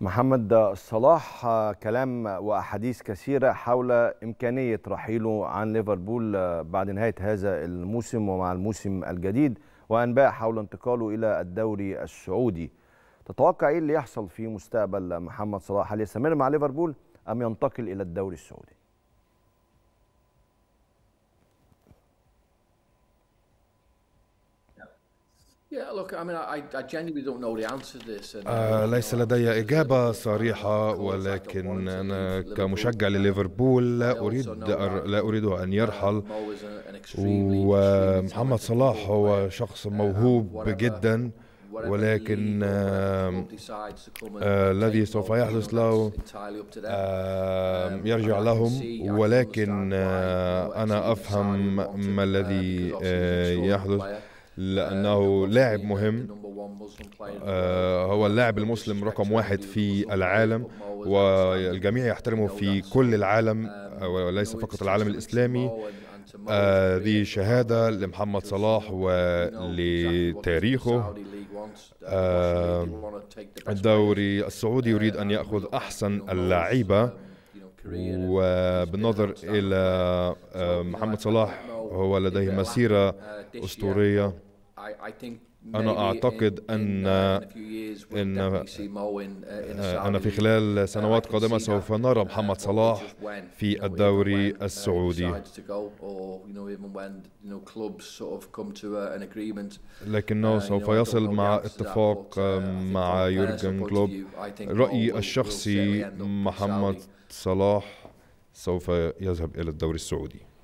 محمد صلاح آه، كلام واحاديث كثيره حول امكانيه رحيله عن ليفربول آه، بعد نهايه هذا الموسم ومع الموسم الجديد وانباء حول انتقاله الى الدوري السعودي. تتوقع ايه اللي يحصل في مستقبل محمد صلاح؟ هل يستمر مع ليفربول ام ينتقل الى الدوري السعودي؟ ليس لدي إجابة صريحة ولكن أنا كمشجع لليفربول لا أريد لا أريده أن uh, يرحل ومحمد صلاح هو شخص uh, موهوب جدا ولكن آه، الذي سوف يحدث له um, يرجع لهم ولكن آه، أنا أفهم ما الذي um, آه، يحدث لأنه uh, لاعب مهم uh, هو اللاعب المسلم رقم واحد في العالم والجميع يحترمه في كل العالم um, uh, وليس فقط العالم الإسلامي هذه آه شهادة لمحمد صلاح ولتاريخه آه الدوري السعودي يريد أن um, يأخذ أحسن اللعيبة وبالنظر إلى آه محمد صلاح هو لديه مسيرة أسطورية أنا أعتقد uh, أن إن uh, أن في خلال uh, سنوات قادمة سوف نرى محمد صلاح في الدوري السعودي لكنه سوف يصل مع اتفاق um, مع يورجن كلوب رأيي الشخصي محمد صلاح سوف يذهب إلى الدوري السعودي